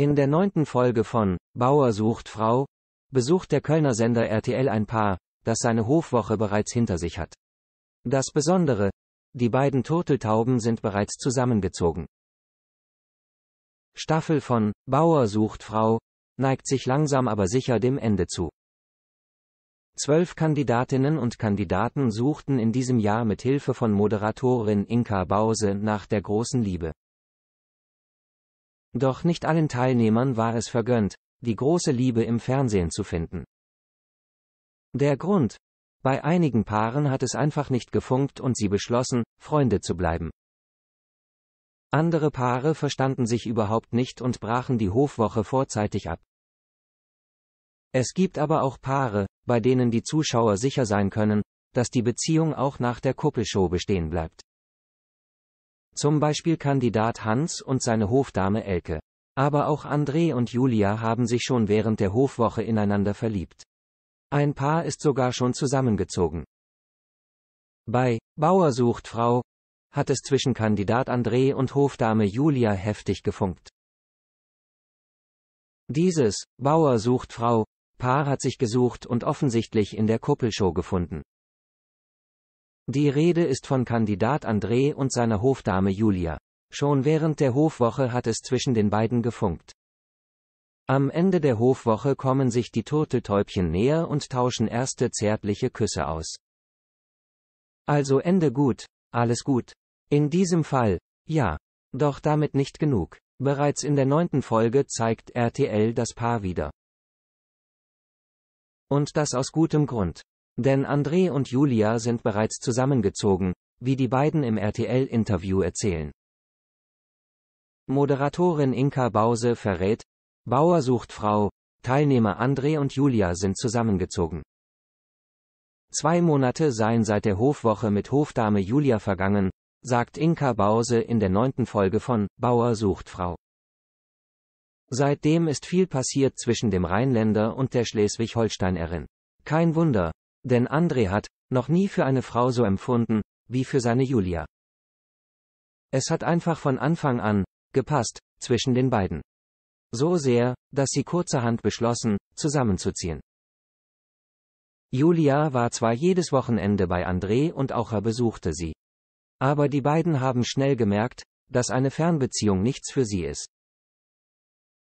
In der neunten Folge von Bauer sucht Frau besucht der Kölner Sender RTL ein Paar, das seine Hofwoche bereits hinter sich hat. Das Besondere, die beiden Turteltauben sind bereits zusammengezogen. Staffel von Bauer sucht Frau neigt sich langsam aber sicher dem Ende zu. Zwölf Kandidatinnen und Kandidaten suchten in diesem Jahr mit Hilfe von Moderatorin Inka Bause nach der großen Liebe. Doch nicht allen Teilnehmern war es vergönnt, die große Liebe im Fernsehen zu finden. Der Grund? Bei einigen Paaren hat es einfach nicht gefunkt und sie beschlossen, Freunde zu bleiben. Andere Paare verstanden sich überhaupt nicht und brachen die Hofwoche vorzeitig ab. Es gibt aber auch Paare, bei denen die Zuschauer sicher sein können, dass die Beziehung auch nach der Kuppelshow bestehen bleibt zum Beispiel Kandidat Hans und seine Hofdame Elke. Aber auch André und Julia haben sich schon während der Hofwoche ineinander verliebt. Ein Paar ist sogar schon zusammengezogen. Bei Bauer sucht Frau hat es zwischen Kandidat André und Hofdame Julia heftig gefunkt. Dieses Bauer sucht Frau Paar hat sich gesucht und offensichtlich in der Kuppelshow gefunden. Die Rede ist von Kandidat André und seiner Hofdame Julia. Schon während der Hofwoche hat es zwischen den beiden gefunkt. Am Ende der Hofwoche kommen sich die Turteltäubchen näher und tauschen erste zärtliche Küsse aus. Also Ende gut, alles gut. In diesem Fall, ja. Doch damit nicht genug. Bereits in der neunten Folge zeigt RTL das Paar wieder. Und das aus gutem Grund. Denn André und Julia sind bereits zusammengezogen, wie die beiden im RTL-Interview erzählen. Moderatorin Inka Bause verrät, Bauer sucht Frau, Teilnehmer André und Julia sind zusammengezogen. Zwei Monate seien seit der Hofwoche mit Hofdame Julia vergangen, sagt Inka Bause in der neunten Folge von Bauer sucht Frau. Seitdem ist viel passiert zwischen dem Rheinländer und der Schleswig-Holsteinerin. Kein Wunder, denn André hat, noch nie für eine Frau so empfunden, wie für seine Julia. Es hat einfach von Anfang an, gepasst, zwischen den beiden. So sehr, dass sie kurzerhand beschlossen, zusammenzuziehen. Julia war zwar jedes Wochenende bei André und auch er besuchte sie. Aber die beiden haben schnell gemerkt, dass eine Fernbeziehung nichts für sie ist.